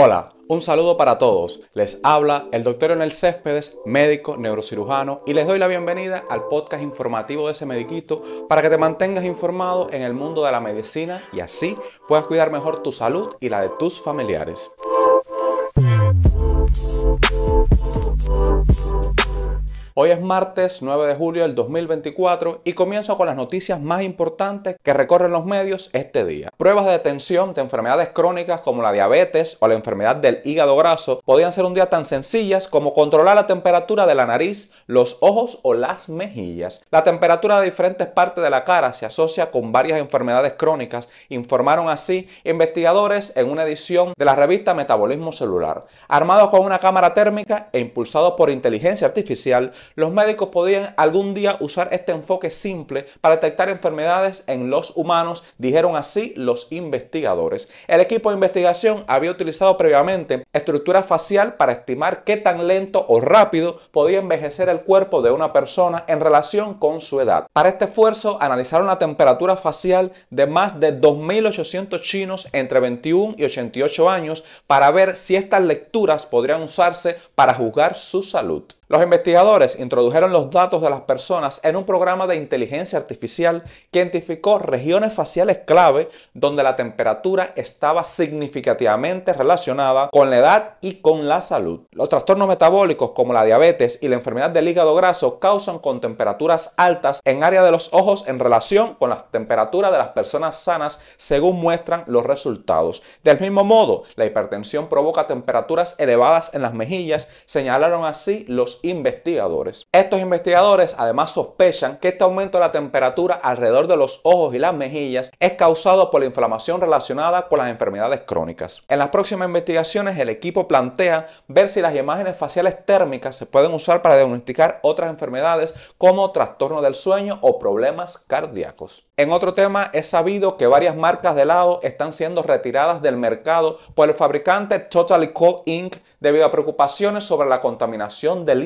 Hola, un saludo para todos. Les habla el doctor Enel Céspedes, médico neurocirujano, y les doy la bienvenida al podcast informativo de ese mediquito para que te mantengas informado en el mundo de la medicina y así puedas cuidar mejor tu salud y la de tus familiares. Hoy es martes 9 de julio del 2024 y comienzo con las noticias más importantes que recorren los medios este día. Pruebas de detención de enfermedades crónicas como la diabetes o la enfermedad del hígado graso podían ser un día tan sencillas como controlar la temperatura de la nariz, los ojos o las mejillas. La temperatura de diferentes partes de la cara se asocia con varias enfermedades crónicas, informaron así investigadores en una edición de la revista Metabolismo Celular. Armados con una cámara térmica e impulsados por inteligencia artificial, los médicos podían algún día usar este enfoque simple para detectar enfermedades en los humanos, dijeron así los investigadores. El equipo de investigación había utilizado previamente estructura facial para estimar qué tan lento o rápido podía envejecer el cuerpo de una persona en relación con su edad. Para este esfuerzo analizaron la temperatura facial de más de 2.800 chinos entre 21 y 88 años para ver si estas lecturas podrían usarse para juzgar su salud. Los investigadores introdujeron los datos de las personas en un programa de inteligencia artificial que identificó regiones faciales clave donde la temperatura estaba significativamente relacionada con la edad y con la salud. Los trastornos metabólicos como la diabetes y la enfermedad del hígado graso causan con temperaturas altas en área de los ojos en relación con las temperaturas de las personas sanas según muestran los resultados. Del mismo modo, la hipertensión provoca temperaturas elevadas en las mejillas, señalaron así los investigadores. Estos investigadores además sospechan que este aumento de la temperatura alrededor de los ojos y las mejillas es causado por la inflamación relacionada con las enfermedades crónicas. En las próximas investigaciones el equipo plantea ver si las imágenes faciales térmicas se pueden usar para diagnosticar otras enfermedades como trastorno del sueño o problemas cardíacos. En otro tema, es sabido que varias marcas de helado están siendo retiradas del mercado por el fabricante Totally Cold Inc. debido a preocupaciones sobre la contaminación del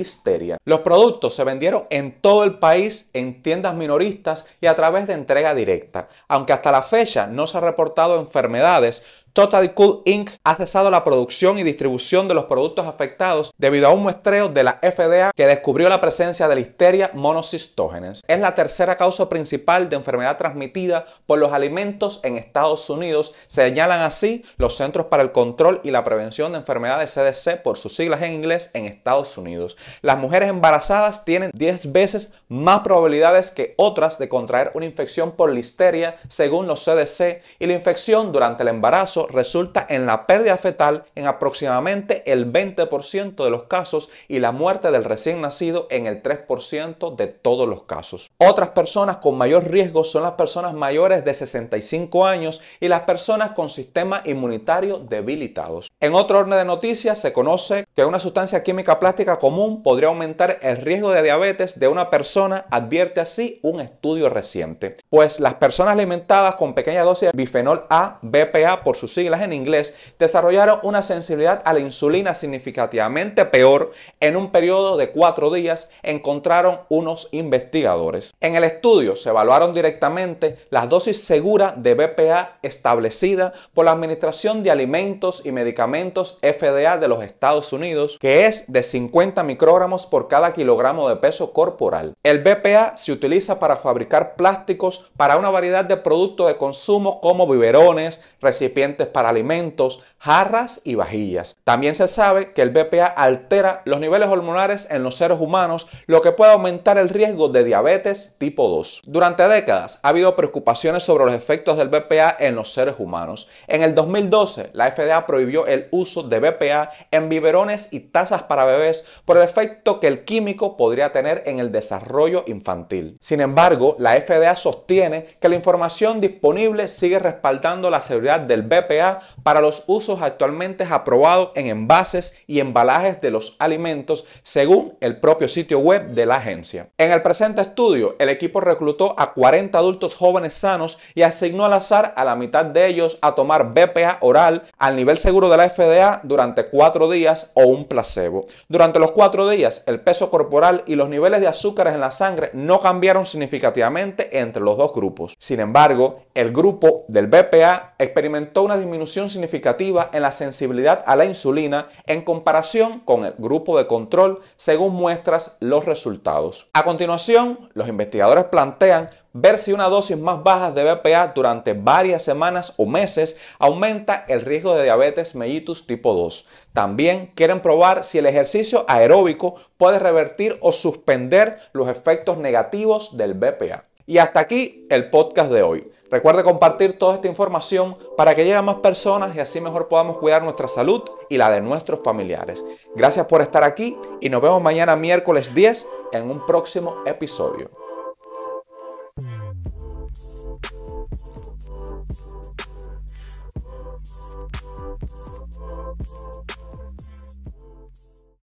los productos se vendieron en todo el país, en tiendas minoristas y a través de entrega directa. Aunque hasta la fecha no se ha reportado enfermedades, Total Cool Inc. ha cesado la producción y distribución de los productos afectados debido a un muestreo de la FDA que descubrió la presencia de listeria monocistógenes. Es la tercera causa principal de enfermedad transmitida por los alimentos en Estados Unidos, señalan así los Centros para el Control y la Prevención de Enfermedades CDC por sus siglas en inglés en Estados Unidos. Las mujeres embarazadas tienen 10 veces más probabilidades que otras de contraer una infección por listeria según los CDC y la infección durante el embarazo resulta en la pérdida fetal en aproximadamente el 20% de los casos y la muerte del recién nacido en el 3% de todos los casos. Otras personas con mayor riesgo son las personas mayores de 65 años y las personas con sistema inmunitario debilitados. En otro orden de noticias se conoce que una sustancia química plástica común podría aumentar el riesgo de diabetes de una persona, advierte así un estudio reciente. Pues las personas alimentadas con pequeña dosis de bifenol A, BPA por sus siglas en inglés, desarrollaron una sensibilidad a la insulina significativamente peor en un periodo de cuatro días, encontraron unos investigadores. En el estudio se evaluaron directamente las dosis seguras de BPA establecidas por la Administración de Alimentos y Medicamentos FDA de los Estados Unidos que es de 50 microgramos por cada kilogramo de peso corporal. El BPA se utiliza para fabricar plásticos para una variedad de productos de consumo como biberones, recipientes para alimentos, jarras y vajillas. También se sabe que el BPA altera los niveles hormonales en los seres humanos, lo que puede aumentar el riesgo de diabetes tipo 2. Durante décadas ha habido preocupaciones sobre los efectos del BPA en los seres humanos. En el 2012, la FDA prohibió el uso de BPA en biberones y tazas para bebés por el efecto que el químico podría tener en el desarrollo infantil. Sin embargo, la FDA sostiene que la información disponible sigue respaldando la seguridad del BPA para los usos actualmente aprobados en envases y embalajes de los alimentos, según el propio sitio web de la agencia. En el presente estudio, el equipo reclutó a 40 adultos jóvenes sanos y asignó al azar a la mitad de ellos a tomar BPA oral al nivel seguro de la FDA durante cuatro días o un placebo. Durante los cuatro días, el peso corporal y los niveles de azúcares en la sangre no cambiaron significativamente entre los dos grupos. Sin embargo, el grupo del BPA experimentó una disminución significativa en la sensibilidad a la insulina en comparación con el grupo de control, según muestras los resultados. A continuación, los investigadores plantean Ver si una dosis más baja de BPA durante varias semanas o meses aumenta el riesgo de diabetes mellitus tipo 2. También quieren probar si el ejercicio aeróbico puede revertir o suspender los efectos negativos del BPA. Y hasta aquí el podcast de hoy. Recuerde compartir toda esta información para que llegue a más personas y así mejor podamos cuidar nuestra salud y la de nuestros familiares. Gracias por estar aquí y nos vemos mañana miércoles 10 en un próximo episodio. Thank you.